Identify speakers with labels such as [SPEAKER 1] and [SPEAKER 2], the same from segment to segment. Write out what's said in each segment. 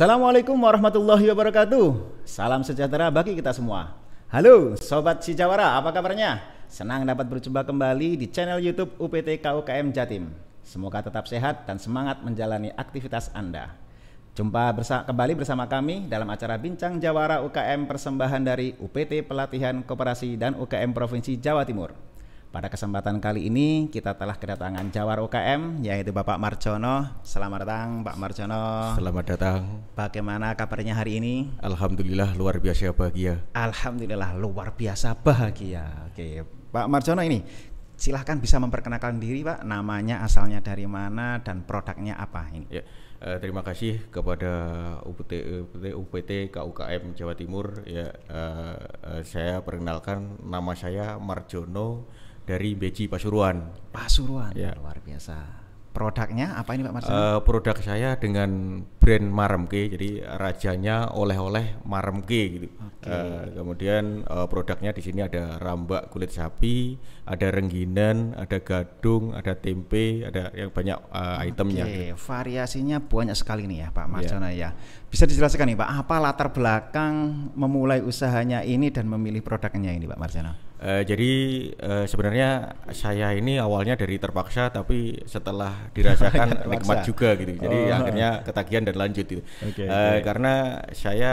[SPEAKER 1] Assalamualaikum warahmatullahi wabarakatuh. Salam sejahtera bagi kita semua. Halo Sobat Si Jawara, apa kabarnya? Senang dapat berjumpa kembali di channel Youtube UPT KUKM Jatim. Semoga tetap sehat dan semangat menjalani aktivitas Anda. Jumpa bersa kembali bersama kami dalam acara Bincang Jawara UKM Persembahan dari UPT Pelatihan Koperasi dan UKM Provinsi Jawa Timur. Pada kesempatan kali ini kita telah kedatangan Jawar UKM yaitu Bapak Marjono. Selamat datang Pak Marjono.
[SPEAKER 2] Selamat datang.
[SPEAKER 1] Bagaimana kabarnya hari ini?
[SPEAKER 2] Alhamdulillah luar biasa bahagia.
[SPEAKER 1] Alhamdulillah luar biasa bahagia. Oke, Pak Marjono ini silahkan bisa memperkenalkan diri Pak, namanya asalnya dari mana dan produknya apa ini.
[SPEAKER 2] Ya. Eh, terima kasih kepada UPT, UPT, UPT KUKM Jawa Timur ya eh, eh, saya perkenalkan nama saya Marjono dari Beji Pasuruan. Pasuruan, ya. luar biasa.
[SPEAKER 1] Produknya apa ini Pak Marsono? Uh, eh,
[SPEAKER 2] produk saya dengan brand Maremke, jadi rajanya oleh-oleh Maremke gitu. Okay. Uh, eh, kemudian uh, produknya di sini ada rambak kulit sapi, ada rengginan, ada gadung, ada tempe, ada yang banyak uh, itemnya. okay. gitu. variasinya
[SPEAKER 1] banyak sekali nih ya Pak ya. Marsono yeah. ya. Bisa dijelaskan nih Pak, apa latar belakang memulai usahanya ini dan memilih produknya ini Pak Marcel?
[SPEAKER 2] Uh, jadi uh, sebenarnya saya ini awalnya dari terpaksa tapi setelah dirasakan nikmat juga gitu. Jadi oh. akhirnya ketagihan dan lanjut itu. Okay, uh, eh, okay. Karena saya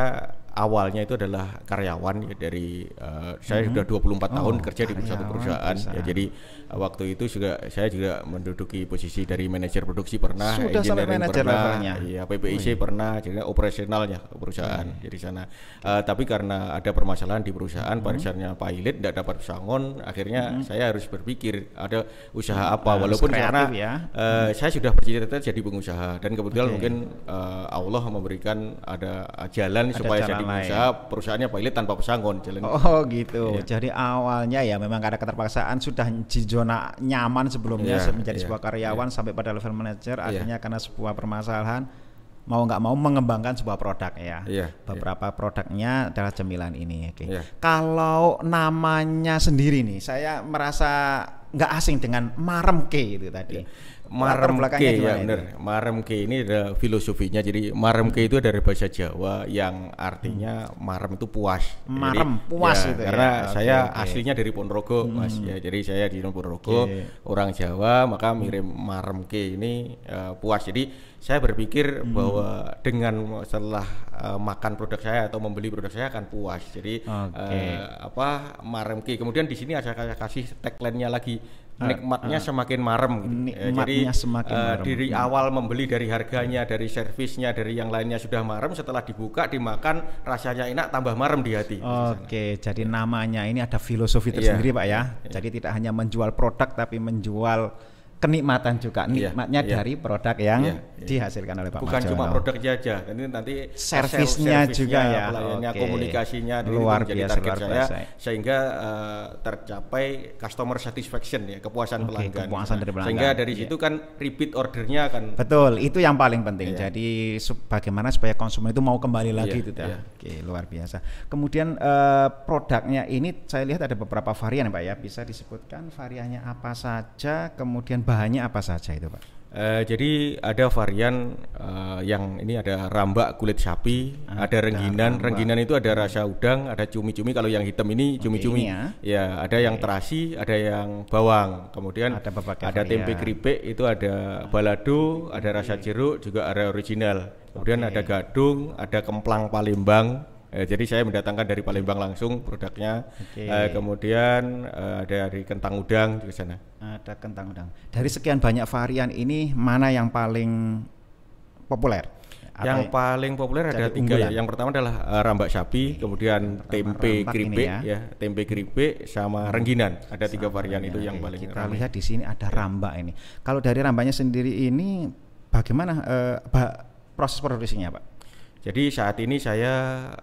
[SPEAKER 2] awalnya itu adalah karyawan ya dari uh, saya mm-hmm. sudah -hmm. sudah 24 oh, tahun kerja di satu perusahaan. Ya jadi uh, waktu itu juga saya juga menduduki posisi dari manajer produksi pernah, sudah sampai manajer pernah, levelnya. ya oh, PPIC Wih. Iya. pernah jadi operasionalnya perusahaan. Wih. Iya. Jadi sana uh, tapi karena ada permasalahan di perusahaan mm -hmm. pilot tidak dapat pesangon akhirnya -hmm. saya harus berpikir ada usaha mm-hmm. apa walaupun karena ya. uh, -hmm. saya sudah bercita-cita jadi pengusaha dan kebetulan okay. mungkin uh, Allah memberikan ada jalan ada supaya jalan jadi lain. Usaha perusahaannya pilot tanpa pesangon jalan. Oh gitu. Iya. Jadi
[SPEAKER 1] awalnya ya memang karena keterpaksaan sudah di zona nyaman sebelumnya yeah, iya, menjadi yeah, sebuah karyawan yeah. sampai pada level manager yeah. akhirnya karena sebuah permasalahan mau nggak mau mengembangkan sebuah produk ya. Yeah, Beberapa yeah. produknya adalah cemilan ini. Oke. Okay. Iya. Yeah. Kalau namanya sendiri nih, saya merasa nggak asing dengan maremke itu tadi. Iya.
[SPEAKER 2] Maremke ya benar. Maremke ini ada filosofinya. Jadi maremke itu dari bahasa Jawa yang artinya marem itu puas. Marem jadi, ya, puas ya, itu. Karena ya. saya okay. aslinya dari Ponorogo, hmm. Mas ya. Jadi saya di Ponorogo, okay. Iya, iya, orang Jawa, maka mirip maremke ini uh, puas. Jadi saya berpikir hmm. bahwa dengan setelah uh, makan produk saya atau membeli produk saya akan puas. Jadi okay. uh, eh, apa maremki. Kemudian di sini saya kasih tagline-nya lagi ah, nikmatnya uh, uh, semakin marem gitu. eh, Nikmatnya Jadi, semakin uh, hmm. awal membeli dari harganya, dari servisnya, dari yang lainnya sudah marem, setelah dibuka dimakan rasanya enak tambah marem di hati. Oke, okay, jadi namanya ini ada
[SPEAKER 1] filosofi tersendiri, yeah. Pak ya. Yeah. Jadi tidak hanya menjual produk tapi menjual kenikmatan juga iya, nikmatnya yeah, yeah. dari produk yang yeah, yeah. dihasilkan oleh Pak Bukan Marjono. cuma
[SPEAKER 2] produknya aja, ini nanti servisnya juga ya, pelayanannya, okay. komunikasinya luar biasa target luar biasa. saya sehingga uh, tercapai customer satisfaction ya, kepuasan okay, pelanggan. Kepuasan dari pelanggan. Sehingga dari yeah. situ kan repeat ordernya akan
[SPEAKER 1] Betul, itu yang paling penting. Yeah. Jadi bagaimana supaya konsumen itu mau kembali iya, lagi yeah, itu yeah. Ya. Oke, okay, luar biasa. Kemudian uh, produknya ini saya lihat ada beberapa varian Pak ya, bisa disebutkan variannya apa saja, kemudian bahannya apa saja itu
[SPEAKER 2] pak? Uh, jadi ada varian uh, yang ini ada rambak kulit sapi, ah, ada rengginan. Rambak. Rengginan itu ada rasa udang, ada cumi-cumi. Kalau yang hitam ini cumi-cumi. ya. ya, ada okay. yang terasi, ada yang bawang. Kemudian ada, ada tempe keripik itu ada balado, ada rasa jeruk, juga ada original. Kemudian okay. ada gadung, ada kemplang Palembang Eh, jadi saya mendatangkan dari Palembang langsung produknya. Okay. Uh, eh, kemudian uh, dari kentang udang di sana. Ada kentang udang.
[SPEAKER 1] Dari sekian banyak varian ini mana yang paling populer? Yang
[SPEAKER 2] paling populer ada tiga ya. Yang pertama adalah uh, rambak sapi, okay. kemudian tempe keripik ya. ya, tempe keripik sama hmm. rengginan. Ada sama tiga varian itu yang paling kita rame. lihat
[SPEAKER 1] di sini ada ya. rambak ini. Kalau dari rambaknya sendiri ini bagaimana uh, proses produksinya, Pak?
[SPEAKER 2] Jadi saat ini saya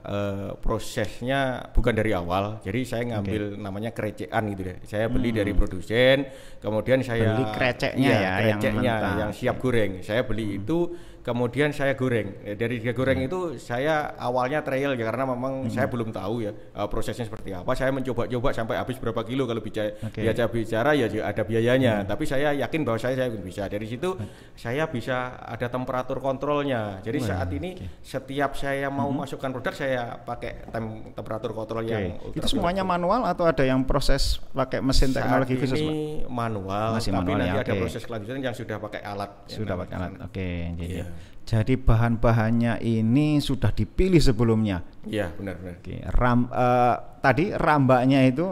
[SPEAKER 2] uh, prosesnya bukan dari awal. Jadi saya ngambil okay. namanya kerecekan gitu deh. Saya beli hmm. dari produsen, kemudian saya beli kreceknya iya, ya, ya kreceknya yang, yang siap goreng. Saya beli hmm. itu kemudian saya goreng ya, dari dia goreng hmm. itu saya awalnya trail ya karena memang hmm. saya belum tahu ya eh, prosesnya seperti apa saya mencoba-coba sampai habis berapa kilo kalau bicara okay. Ya, bicara ya, bicara ya ada biayanya hmm. tapi saya yakin bahwa saya saya bisa dari situ hmm. saya bisa ada temperatur kontrolnya jadi hmm. saat ini okay. setiap saya mau hmm. masukkan produk saya pakai tem temperatur kontrol okay. yang itu semuanya
[SPEAKER 1] manual atau ada yang proses pakai mesin saat teknologi khusus ini
[SPEAKER 2] manual Masih tapi manual, nanti ya, ada okay. proses kelanjutan yang sudah pakai alat sudah pakai alat oke okay, jadi yeah.
[SPEAKER 1] Jadi bahan-bahannya ini sudah dipilih sebelumnya.
[SPEAKER 2] Iya, benar benar. Oke,
[SPEAKER 1] ram uh, tadi rambaknya itu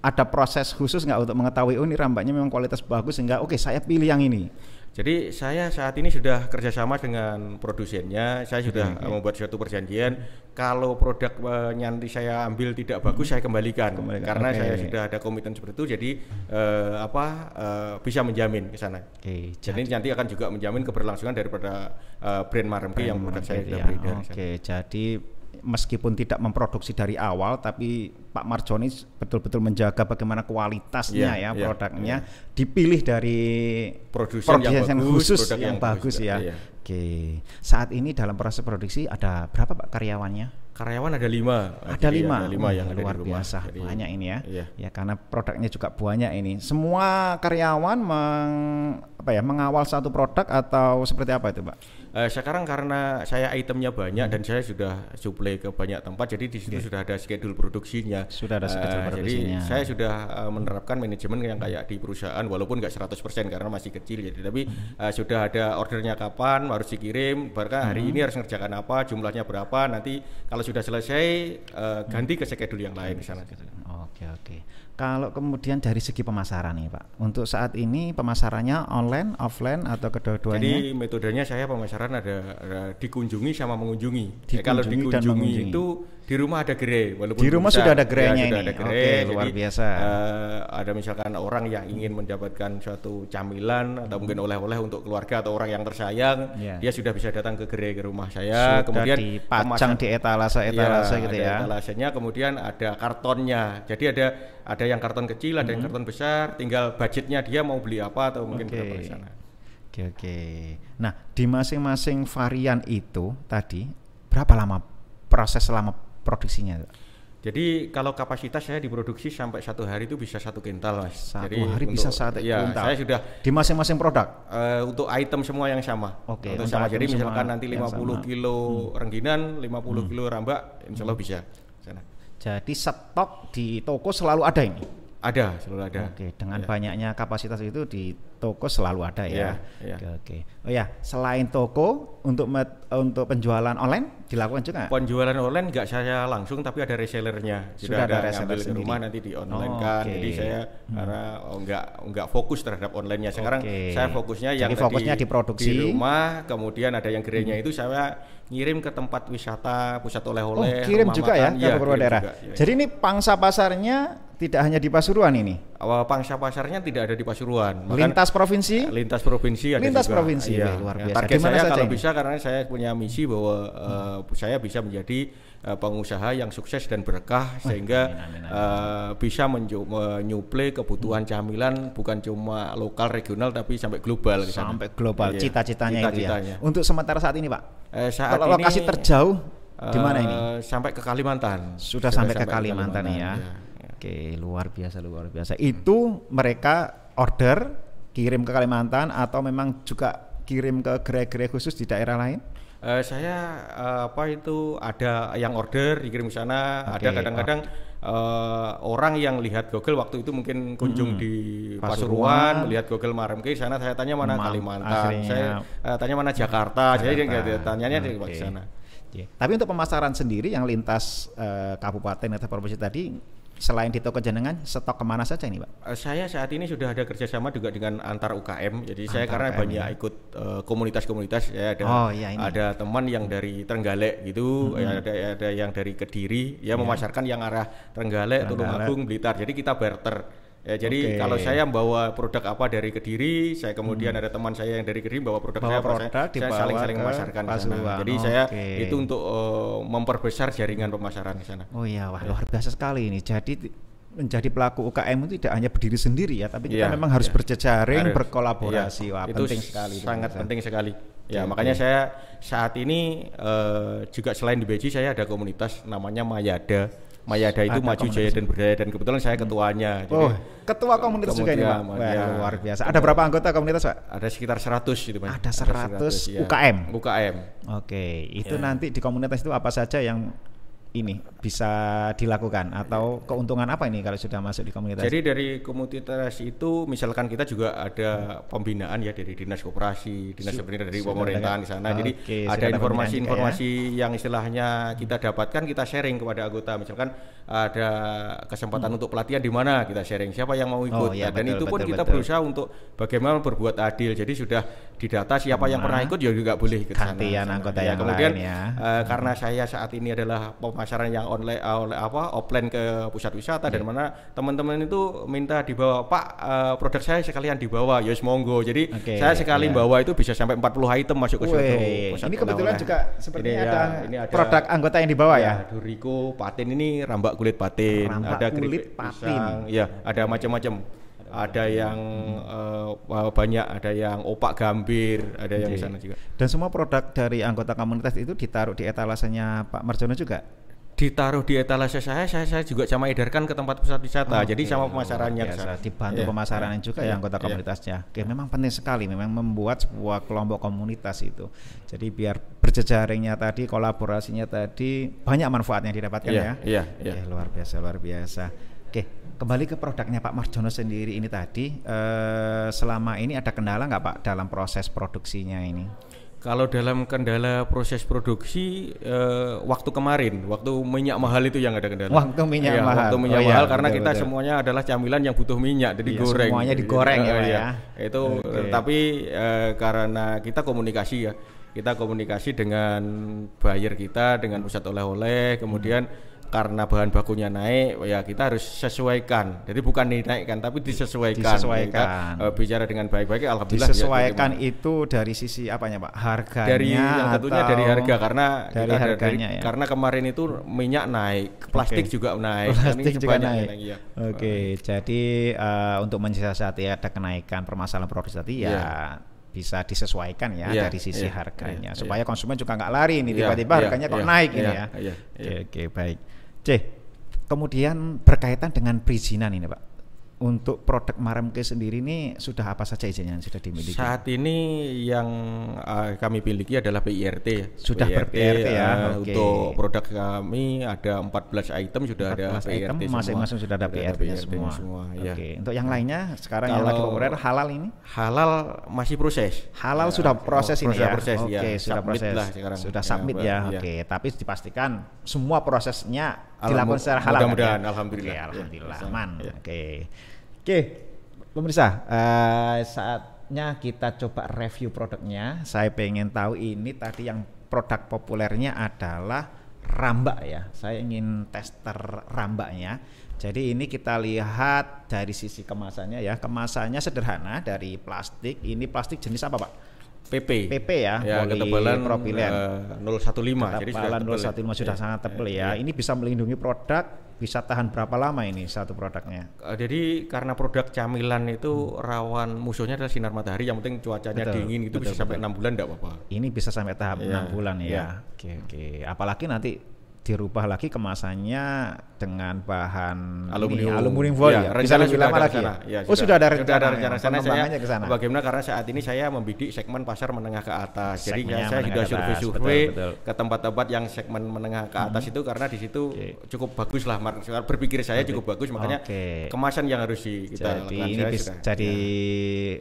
[SPEAKER 1] ada proses khusus nggak untuk mengetahui oh ini rambaknya memang kualitas bagus sehingga oke okay, saya pilih yang
[SPEAKER 2] ini. Jadi saya saat ini sudah kerjasama dengan produsennya. Saya sudah hmm. membuat suatu perjanjian. Kalau produk nanti eh, nyanti saya ambil tidak bagus, hmm. saya kembalikan. kembalikan. Karena okay. saya sudah ada komitmen seperti itu. Jadi uh, apa uh, bisa menjamin ke sana. Okay. Jadi, nanti akan juga menjamin keberlangsungan daripada uh, brand Marmki yang produk saya sudah ya. Oke.
[SPEAKER 1] Okay. Jadi meskipun tidak memproduksi dari awal tapi Pak Marjoni betul-betul menjaga bagaimana kualitasnya yeah, ya iya, produknya yeah. dipilih dari produsen yang, yang bagus, khusus yang, yang bagus ya. Iya. Oke. Saat ini dalam proses produksi ada berapa Pak karyawannya?
[SPEAKER 2] Karyawan ada lima. Ada ya, lima. Ada lima yang luar ada
[SPEAKER 1] di rumah. biasa banyak ini ya. Yeah. Ya karena produknya juga banyak ini. Semua karyawan meng apa ya mengawal satu produk atau seperti apa itu pak?
[SPEAKER 2] Uh, eh, sekarang karena saya itemnya banyak hmm. dan saya sudah supply ke banyak tempat jadi di situ okay. sudah ada schedule produksinya. Sudah ada schedule uh, produksinya. Jadi saya sudah eh, menerapkan manajemen yang kayak di perusahaan walaupun nggak 100% karena masih kecil jadi ya, tapi uh, sudah ada ordernya kapan harus dikirim berkah hari hmm. ini harus mengerjakan apa jumlahnya berapa nanti kalau sudah selesai uh, ganti ke schedule yang lain di Oke okay, oke. Okay.
[SPEAKER 1] Kalau kemudian dari segi pemasaran nih Pak, untuk saat ini pemasarannya online, offline atau kedua-duanya? Jadi
[SPEAKER 2] metodenya saya pemasaran ada, ada dikunjungi sama mengunjungi. dikunjungi ya, kalau dikunjungi, dan mengunjungi. itu di rumah ada gerai walaupun di rumah bisa, sudah ada iya, gerainya ya, ini ada gere, oke luar biasa uh, ada misalkan orang yang ingin mendapatkan suatu camilan hmm. mungkin oleh-oleh untuk keluarga atau orang yang tersayang yeah. dia sudah bisa datang ke gerai ke rumah saya sudah kemudian dipacang
[SPEAKER 1] di etalase iya, etalase ya, gitu ya
[SPEAKER 2] etalasenya kemudian ada kartonnya jadi ada ada yang karton kecil ada hmm. yang karton besar tinggal budgetnya dia mau beli apa atau mungkin okay. berapa di sana
[SPEAKER 1] oke oke nah di masing-masing varian itu tadi berapa lama proses selama produksinya?
[SPEAKER 2] Jadi kalau kapasitas saya diproduksi sampai satu hari itu bisa satu kental mas. Satu Jadi hari untuk, bisa satu ya, kental. Saya sudah
[SPEAKER 1] di masing-masing produk.
[SPEAKER 2] Uh, untuk item semua yang sama. Oke. Okay, sama. Jadi misalkan nanti 50 sama. kilo hmm. rengginan, 50 hmm. kilo rambak, insya Allah hmm. bisa. Sana. Jadi stok di toko
[SPEAKER 1] selalu ada ini. Ada, selalu ada. Oke, dengan ya. banyaknya kapasitas itu di toko selalu ada ya. ya, ya. Oke, oke. Oh ya, selain toko untuk met, untuk penjualan online dilakukan juga?
[SPEAKER 2] Penjualan online nggak saya langsung, tapi ada resellernya. Sudah, Sudah ada, ada reseller di rumah nanti di online oh, kan. Okay. Jadi saya hmm. karena enggak oh, nggak nggak fokus terhadap onlinenya. Sekarang okay. saya fokusnya yang Jadi tadi di produksi di rumah, kemudian ada yang gerainya hmm. itu saya ngirim ke tempat wisata, pusat oleh-oleh, oh, kirim juga makan. ya ke iya, beberapa daerah. Juga, ya,
[SPEAKER 1] Jadi ini pangsa pasarnya tidak hanya di Pasuruan ini
[SPEAKER 2] pangsa pasarnya tidak ada di Pasuruan. Maka lintas provinsi? Eh, lintas provinsi ada Lintas juga. provinsi. Iya. Luar ya, biasa. Target saya kalau ini? bisa karena saya punya misi bahwa hmm. saya bisa menjadi uh, pengusaha yang sukses dan berkah sehingga Uh, bisa menyuplai kebutuhan hmm. camilan bukan cuma lokal regional tapi sampai global Sampai global. Iya. Cita-citanya Cita, itu ya.
[SPEAKER 1] Untuk sementara saat ini, Pak.
[SPEAKER 2] Eh, saat kalau ini, lokasi
[SPEAKER 1] terjauh di mana ini? Sampai ke Kalimantan. Sudah, Sudah sampai, sampai ke Kalimantan, ya. Kalimantan ya. ya Oke, luar biasa, luar
[SPEAKER 2] biasa. Itu
[SPEAKER 1] mereka order kirim ke Kalimantan atau memang juga kirim ke gerai-gerai khusus di daerah lain?
[SPEAKER 2] Uh, saya uh, apa itu ada yang order dikirim ke sana, okay, ada kadang-kadang uh, orang yang lihat Google waktu itu mungkin kunjung hmm. di Pasuruan, Pasuruan, lihat Google ke sana saya tanya mana Ma Kalimantan, saya uh, tanya mana Jakarta, Jakarta. jadi gitu ya, tanya-tanya okay. di sana. Yeah.
[SPEAKER 1] Tapi untuk pemasaran sendiri yang lintas uh, kabupaten atau provinsi tadi selain di toko jenengan stok kemana saja ini pak?
[SPEAKER 2] Eh, saya saat ini sudah ada kerjasama juga dengan antar UKM. Jadi antar saya karena banyak ya. ikut eh, komunitas-komunitas. Uh, ada oh, ya ada teman yang dari Trenggalek gitu, hmm. ada ada yang dari Kediri, ya, yeah. memasarkan yang arah Trenggalek, Trenggalek. Tulungagung, Blitar. Jadi kita barter. Ya jadi okay. kalau saya bawa produk apa dari Kediri, saya kemudian hmm. ada teman saya yang dari Kediri bawa produk bawa saya, produk saya, saya saling-saling memasarkan di sana. Jadi okay. saya itu untuk uh, memperbesar jaringan pemasaran di sana.
[SPEAKER 1] Oh iya, wah ya. luar biasa sekali ini. Jadi menjadi pelaku UKM itu tidak hanya berdiri sendiri ya, tapi kita ya, memang harus ya. berjejaring, harus. berkolaborasi. Ya. Wah, itu penting sekali. Sangat itu. penting sekali. Ya, okay. makanya
[SPEAKER 2] saya saat ini uh, juga selain di Beji saya ada komunitas namanya Mayada Mayada itu maju komunitas. jaya dan berdaya dan kebetulan saya hmm. ketuanya. Hmm. Jadi, oh, ketua komunitas, komunitas juga ini Pak. Wah, ya. luar biasa. Ada berapa
[SPEAKER 1] anggota komunitas Pak? Ada sekitar 100 gitu Pak. Ada 100, ada 100 ya. UKM. UKM. Oke, okay. itu ya. nanti di komunitas itu apa saja yang ini bisa dilakukan atau keuntungan apa ini kalau sudah masuk di komunitas? Jadi
[SPEAKER 2] dari komunitas itu misalkan kita juga ada pembinaan ya dari dinas koperasi, dinas sebenarnya dari pemerintahan di sana. Jadi ada informasi-informasi ya? yang istilahnya kita dapatkan kita sharing kepada anggota. Misalkan ada kesempatan hmm. untuk pelatihan di mana kita sharing siapa yang mau ikut. Oh, ya, nah, betul, dan itu pun betul, kita betul. berusaha untuk bagaimana berbuat adil. Jadi sudah di data siapa yang pernah nah, ikut ya juga boleh ikut gantian anggota yang kemudian lain ya. Uh, karena saya saat ini adalah pemasaran yang online uh, apa offline ke pusat wisata yeah. dan iya. mana teman-teman itu minta dibawa Pak uh, produk saya sekalian dibawa ya yes, monggo jadi okay, saya sekali yeah. bawa itu bisa sampai 40 item masuk ke Wey, suatu pusat ini kebetulan juga ya, seperti ini, ada, ya, ini ada produk anggota yang dibawa ya, ya duriko patin ini rambak kulit patin rambak ada kulit patin ya ada macam-macam ada yang hmm. uh, banyak ada yang opak gambir ada yang di sana juga
[SPEAKER 1] dan semua produk dari anggota komunitas itu ditaruh di etalasenya
[SPEAKER 2] Pak Marjono juga ditaruh di etalase saya, saya saya juga sama edarkan ke tempat pusat wisata. Oh, Jadi okay. sama pemasarannya oh, biasa. dibantu yeah. pemasaran yeah. juga yeah. ya iya. anggota yeah. komunitasnya.
[SPEAKER 1] Oke, yeah. memang penting sekali memang membuat sebuah kelompok komunitas itu. Jadi biar berjejaringnya tadi, kolaborasinya tadi banyak manfaatnya didapatkan yeah. ya. yeah. yeah. yeah, luar biasa, luar biasa. Oke, kembali ke produknya Pak Marjono sendiri ini tadi, eh, selama ini ada kendala nggak Pak dalam proses produksinya ini?
[SPEAKER 2] Kalau dalam kendala proses produksi eh, waktu kemarin, waktu minyak mahal itu yang ada kendala. Waktu minyak ya, mahal. Waktu minyak oh, iya, mahal iya, karena betul, kita semuanya adalah camilan yang butuh minyak, jadi iya, goreng. Semuanya digoreng ya, ya. ya. Itu okay. tapi eh, karena kita komunikasi ya, kita komunikasi dengan buyer kita, dengan pusat oleh-oleh, kemudian hmm karena bahan bakunya naik ya kita harus sesuaikan jadi bukan dinaikkan tapi disesuaikan disesuaikan kita, uh, bicara dengan baik-baik ya alhamdulillah ya, disesuaikan
[SPEAKER 1] ya, itu dari sisi apa apanya pak Harga. dari yang tentunya dari harga karena dari kita harganya dari, ya karena
[SPEAKER 2] kemarin itu minyak naik plastik okay. juga naik plastik juga naik, ya. oke
[SPEAKER 1] okay, jadi uh, untuk mensiasati ada kenaikan permasalahan produksi tadi ya yeah bisa disesuaikan ya yeah, dari sisi yeah, harganya yeah, iya. supaya yeah. konsumen juga nggak lari ini iya, tiba-tiba yeah, harganya yeah, kok yeah, naik yeah, ini iya, ya. Yeah, yeah. Oke, oke baik. C. Kemudian berkaitan dengan perizinan ini, Pak untuk produk Maremke sendiri ini sudah apa saja izinnya yang sudah dimiliki? Saat
[SPEAKER 2] ini yang uh, kami miliki adalah PIRT Sudah PIRT, PIRT ya. Uh, eh, okay. Untuk produk kami ada 14 item sudah 14 ada PIRT item, semua. Masing-masing sudah ada PIRT-nya PIRT semua. semua ya. Oke. Okay. Untuk yang
[SPEAKER 1] lainnya sekarang Kalau yang lagi populer halal ini?
[SPEAKER 2] Halal masih proses. Halal ya, sudah proses, proses ini ya. Proses, ya. Oke, okay, ya. sudah submit proses. Lah sekarang. Sudah submit ya. ya. Oke, okay. Ya. tapi
[SPEAKER 1] dipastikan semua prosesnya dilakukan secara halal. Mudah-mudahan, ya? alhamdulillah. Oke, ya, alhamdulillah, aman. Ya. Oke, oke, pemirsa, uh, saatnya kita coba review produknya. Saya pengen tahu ini tadi yang produk populernya adalah rambak ya. Saya ingin tester rambaknya. Jadi ini kita lihat dari sisi kemasannya ya. Kemasannya sederhana dari plastik. Ini plastik jenis apa, Pak? PP. PP ya, ya ketebalan propilen uh, 015. Jadi sudah 015 sudah ya. sangat tebal ya, ya. ya. Ini bisa melindungi produk bisa tahan berapa lama ini satu produknya?
[SPEAKER 2] Eh, jadi karena produk camilan itu hmm. rawan musuhnya adalah sinar matahari, yang penting cuacanya betul, dingin itu betul, bisa betul. sampai enam bulan, tidak apa-apa.
[SPEAKER 1] Ini bisa sampai tahap ya. enam ya, bulan ya. Oke oke. Okay, okay. Apalagi nanti dirubah lagi kemasannya dengan bahan aluminium, ini, aluminium foil iya, ya, ya. bisa lebih lama lagi ya? ya oh sudah ada rencana, sudah ada rencana, rencana saya ke sana
[SPEAKER 2] bagaimana karena saat ini saya membidik segmen pasar menengah ke atas jadi Segmennya saya sudah survei-survei ke tempat-tempat yang segmen menengah ke atas hmm. itu karena di situ okay. cukup bagus lah berpikir saya cukup bagus makanya okay. kemasan yang harus di kita jadi ini bisa,
[SPEAKER 1] jadi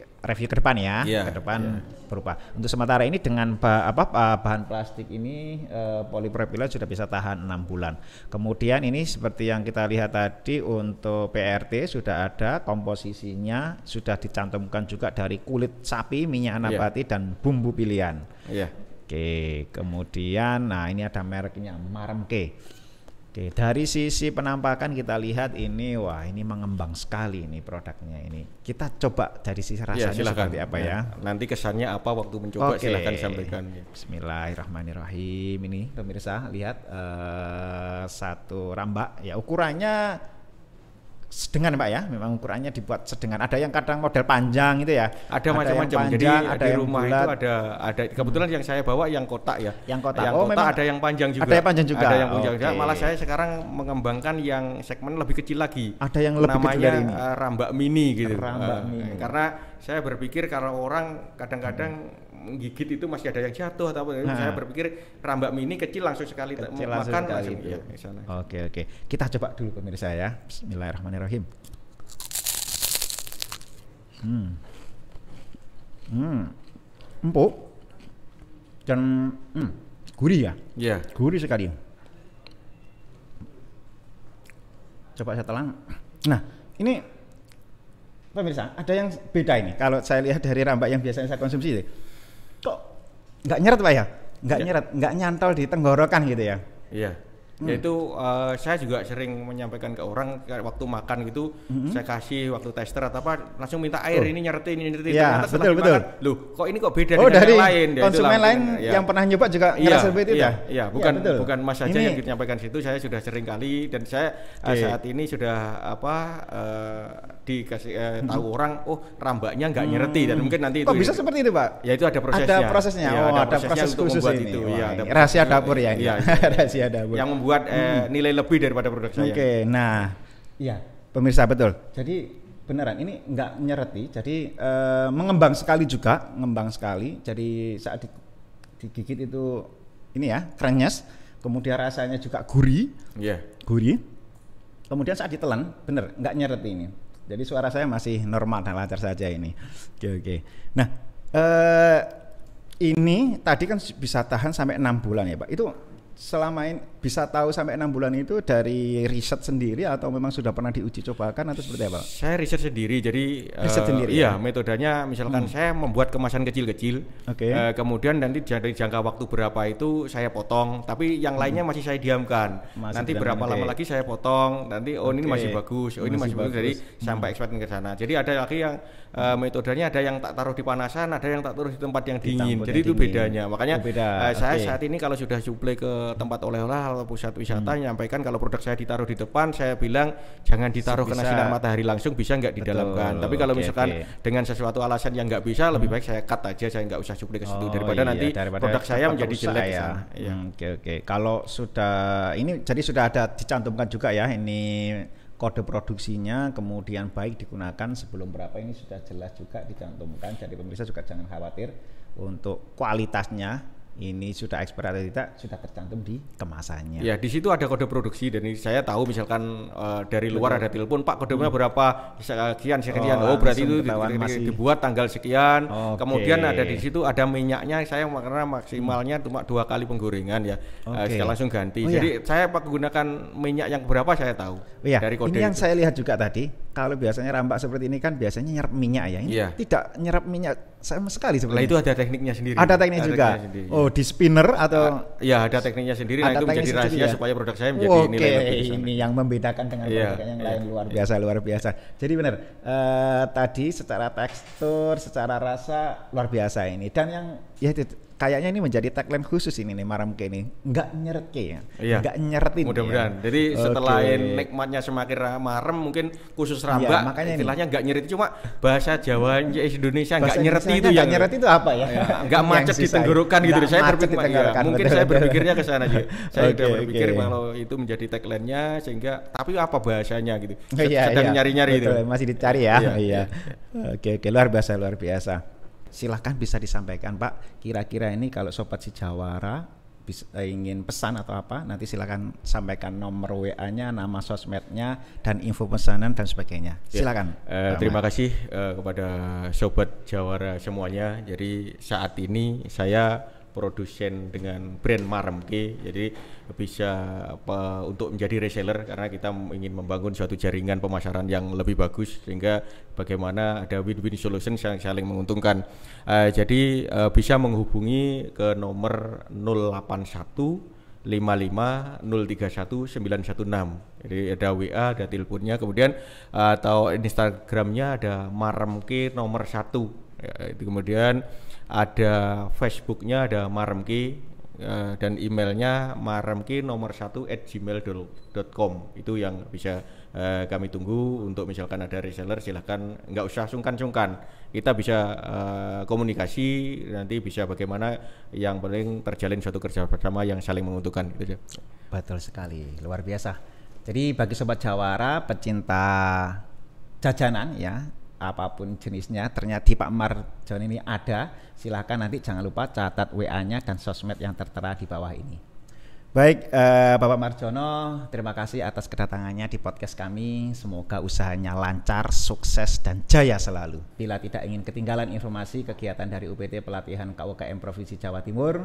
[SPEAKER 1] ya. review ke depan ya, ya. ke depan ya berupa. Untuk sementara ini dengan bah, apa bahan plastik ini eh, polipropilen sudah bisa tahan enam bulan. Kemudian ini seperti yang kita lihat tadi untuk PRT sudah ada komposisinya sudah dicantumkan juga dari kulit sapi, minyak iya. nabati yeah. dan bumbu pilihan. Yeah. Oke, kemudian nah ini ada mereknya Marmke Oke, dari sisi penampakan kita lihat ini wah ini mengembang sekali ini produknya ini. Kita coba dari sisi iya, rasanya ya, seperti apa ya. ya. Nanti kesannya apa waktu mencoba Oke. silahkan sampaikan. Bismillahirrahmanirrahim ini pemirsa lihat uh, satu rambak ya ukurannya sedengan pak ya memang ukurannya dibuat sedengan ada yang kadang model panjang itu ya ada macam-macam jadi ada yang rumah bulat. itu ada
[SPEAKER 2] ada kebetulan yang saya bawa yang kotak ya yang kotak yang oh, kotak memang ada yang panjang juga ada yang panjang juga ada yang panjang okay. juga malah saya sekarang mengembangkan yang segmen lebih kecil lagi ada yang lebih namanya kecil dari ini. Eh, rambak mini gitu rambak uh, mini. karena saya berpikir kalau orang kadang-kadang menggigit itu masih ada yang jatuh atau nah. saya berpikir rambak mini kecil langsung sekali kecil langsung makan sekali langsung, gitu ya,
[SPEAKER 1] iya. Oke oke. Kita coba dulu pemirsa ya. Bismillahirrahmanirrahim. Hmm. Hmm. Empuk. Dan hmm, gurih ya? Iya. Yeah. Gurih sekali. Coba saya telan. Nah, ini pemirsa, ada yang beda ini kalau saya lihat dari rambak yang biasanya saya konsumsi. ini kok nggak nyeret pak ya nggak ya. nyeret nggak nyantol di tenggorokan gitu
[SPEAKER 2] ya iya hmm. yaitu uh, saya juga sering menyampaikan ke orang waktu makan gitu hmm. saya kasih waktu tester atau apa langsung minta air oh. ini nyeretin ini nyeretin ya, ternyata betul, betul. loh kok ini kok beda oh, dengan dari yang lain konsumen lain ya. Iya. yang pernah nyoba juga iya, ngerasa seperti itu iya, iya, iya bukan ya, bukan mas saja yang menyampaikan situ saya sudah sering kali dan saya eh, okay. saat ini sudah apa uh, dikasih eh, hmm. tahu orang oh rambaknya nggak hmm. dan mhm. mungkin nanti itu oh, bisa ya. seperti itu pak ya itu ada prosesnya ada prosesnya ya, oh ada, prosesnya proses khusus ini itu. ya, ada rahasia dapur ya, ya rahasia dapur yang membuat eh, hmm. nilai lebih daripada produk saya oke
[SPEAKER 1] nah ya pemirsa betul jadi beneran ini nggak nyereti jadi eh, mengembang sekali juga mengembang sekali jadi saat di, digigit itu ini ya krenyes kemudian rasanya juga gurih yeah. gurih kemudian saat ditelan bener nggak nyereti ini jadi suara saya masih normal dan lancar saja ini. Oke oke. Nah, eh ini tadi kan bisa tahan sampai enam bulan ya, Pak. Itu selama ini bisa tahu sampai enam bulan itu dari riset sendiri atau memang sudah pernah diuji cobakan atau seperti apa? Saya
[SPEAKER 2] riset sendiri, jadi riset uh, sendiri. Ya? Iya, ya? metodenya misalkan hmm. saya membuat kemasan kecil-kecil, okay. uh, eh, kemudian nanti dari jangka waktu berapa itu saya potong, tapi yang hmm. lainnya masih saya diamkan. Masih nanti berapa lama lagi saya potong, nanti oh okay. ini masih bagus, oh ini masih, bagus, bagus. jadi hmm. sampai eksperimen ke sana. Jadi ada lagi yang uh, metodenya ada yang tak taruh di panasan, ada yang tak taruh di tempat yang dingin. Jadi itu dingin. bedanya. Makanya oh, beda. uh, saya okay. saat ini kalau sudah suplai ke tempat oleh-oleh atau pusat wisata hmm. nyampaikan kalau produk saya ditaruh di depan, saya bilang jangan ditaruh bisa. kena sinar matahari langsung bisa nggak di dalam kan. Tapi kalau okay, misalkan okay. dengan sesuatu alasan yang nggak bisa, hmm. lebih baik saya cut aja, saya nggak usah suplai ke situ oh, daripada iya, nanti daripada produk saya menjadi jelek. Ya. Iya. Hmm,
[SPEAKER 1] oke oke. Kalau sudah ini jadi sudah ada dicantumkan juga ya ini kode produksinya kemudian baik digunakan sebelum berapa ini sudah jelas juga dicantumkan jadi pemirsa juga jangan khawatir untuk kualitasnya ini sudah ekspor atau tidak sudah tercantum di kemasannya. Ya,
[SPEAKER 2] di situ ada kode produksi dan saya tahu misalkan uh, dari luar Betul. ada telepon, Pak kodenya hmm. berapa? Eh, sekian oh, sekian. Oh, oh berarti itu di, di, masih... dibuat tanggal sekian. Okay. Kemudian ada di situ ada minyaknya saya karena maksimalnya hmm. cuma dua kali penggorengan ya. Eh, okay. Uh, saya langsung ganti. Oh, iya. Jadi ya. saya gunakan minyak yang berapa saya tahu oh, ya. dari kode. Ini yang itu.
[SPEAKER 1] saya lihat juga tadi kalau biasanya rambak seperti ini kan biasanya nyerap minyak ya. Ini yeah. tidak nyerap minyak sama sekali sebenarnya. Nah, itu ada tekniknya sendiri. Ada teknik juga. Sendiri, Oh, di spinner atau ya ada tekniknya sendiri nah, ada nah, itu menjadi rahasia ya. supaya produk saya menjadi okay, nilai lebih besar. ini yang membedakan dengan yeah. produk yang yeah. lain luar iya. biasa luar biasa. Jadi benar uh, tadi secara tekstur, secara rasa luar biasa ini dan yang ya itu kayaknya ini menjadi tagline khusus ini nih maram ke ini nggak nyeret
[SPEAKER 2] ke ya iya. nggak nyeretin ya. mudah-mudahan ya. jadi setelah okay. nikmatnya semakin marem mungkin khusus iya, rambak ya, makanya istilahnya nggak nyeret cuma bahasa Jawa Indonesia nggak nyereti itu yang nyeret itu
[SPEAKER 1] apa ya iya, nggak macet di tenggorokan gitu saya berpikir ya, mungkin saya berpikirnya ke sana juga. saya udah berpikir kalau
[SPEAKER 2] itu menjadi tagline-nya sehingga tapi apa bahasanya gitu iya, sedang nyari-nyari itu masih dicari ya iya
[SPEAKER 1] oke oke luar biasa luar biasa silahkan bisa disampaikan Pak kira-kira ini kalau sobat Jawara bisa, eh, ingin pesan atau apa nanti silahkan sampaikan nomor WA-nya nama sosmednya dan info pesanan dan
[SPEAKER 2] sebagainya silakan ya, eh, terima kasih eh, kepada sobat Jawara semuanya jadi saat ini saya produsen dengan brand Maremke jadi bisa apa untuk menjadi reseller karena kita ingin membangun suatu jaringan pemasaran yang lebih bagus sehingga bagaimana ada win-win solution yang saling menguntungkan uh, jadi uh, bisa menghubungi ke nomor 081 55031916 jadi ada WA ada teleponnya kemudian atau Instagramnya ada maremke nomor satu ya, itu kemudian ada Facebooknya ada Maremki uh, dan emailnya maremki nomor satu at gmail.com itu yang bisa eh, kami tunggu untuk misalkan ada reseller silahkan nggak usah sungkan-sungkan kita bisa eh, komunikasi nanti bisa bagaimana yang paling terjalin suatu kerja bersama yang saling menguntungkan gitu
[SPEAKER 1] betul sekali luar biasa
[SPEAKER 2] jadi bagi sobat Jawara pecinta
[SPEAKER 1] jajanan ya apapun jenisnya ternyata di Pak Marjono ini ada silahkan nanti jangan lupa catat WA-nya dan sosmed yang tertera di bawah ini baik eh, Bapak Marjono terima kasih atas kedatangannya di podcast kami semoga usahanya lancar sukses dan jaya selalu bila tidak ingin ketinggalan informasi kegiatan dari UPT pelatihan KUKM Provinsi Jawa Timur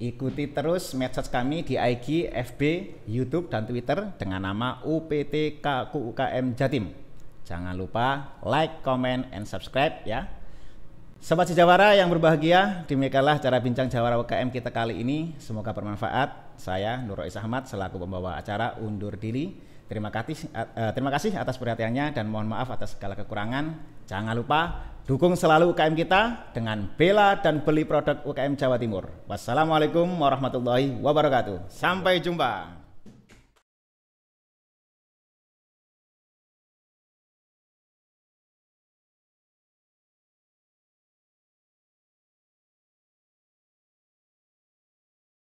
[SPEAKER 1] Ikuti terus medsos kami di IG, FB, YouTube, dan Twitter dengan nama UPT KUKM Jatim. Jangan lupa like, comment, and subscribe ya. Sobat Sejawara yang berbahagia, demikianlah cara bincang Jawara UKM kita kali ini. Semoga bermanfaat. Saya Nurul Ahmad selaku pembawa acara undur diri. Terima kasih, uh, terima kasih atas perhatiannya dan mohon maaf atas segala kekurangan. Jangan lupa dukung selalu UKM kita dengan bela dan beli produk UKM Jawa Timur. Wassalamualaikum warahmatullahi wabarakatuh. Sampai
[SPEAKER 2] jumpa.